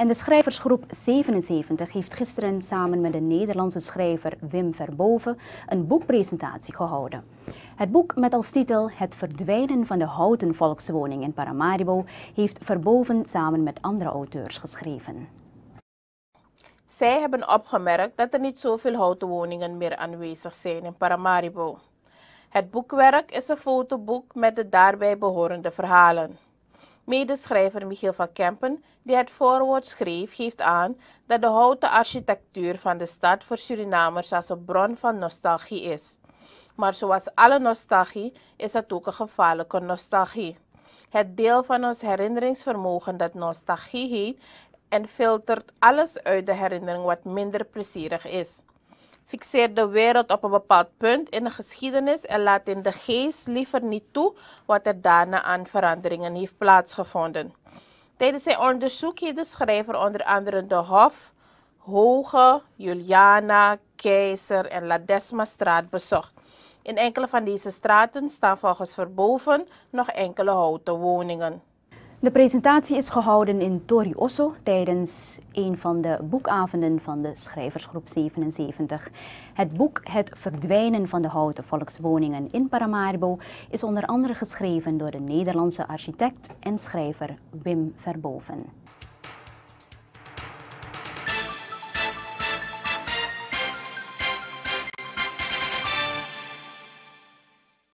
En de schrijversgroep 77 heeft gisteren samen met de Nederlandse schrijver Wim Verboven een boekpresentatie gehouden. Het boek met als titel Het verdwijnen van de houten volkswoning in Paramaribo heeft Verboven samen met andere auteurs geschreven. Zij hebben opgemerkt dat er niet zoveel houten woningen meer aanwezig zijn in Paramaribo. Het boekwerk is een fotoboek met de daarbij behorende verhalen. Medeschrijver Michiel van Kempen, die het voorwoord schreef, geeft aan dat de houten architectuur van de stad voor Surinamers als een bron van nostalgie is. Maar zoals alle nostalgie is het ook een gevaarlijke nostalgie. Het deel van ons herinneringsvermogen dat nostalgie heet en filtert alles uit de herinnering wat minder plezierig is. Fixeer de wereld op een bepaald punt in de geschiedenis en laat in de geest liever niet toe wat er daarna aan veranderingen heeft plaatsgevonden. Tijdens zijn onderzoek heeft de schrijver onder andere de Hof, Hoge, Juliana, Keizer en Ladesma straat bezocht. In enkele van deze straten staan volgens verboven nog enkele houten woningen. De presentatie is gehouden in Tori Osso tijdens een van de boekavonden van de schrijversgroep 77. Het boek Het verdwijnen van de houten volkswoningen in Paramaribo is onder andere geschreven door de Nederlandse architect en schrijver Wim Verboven.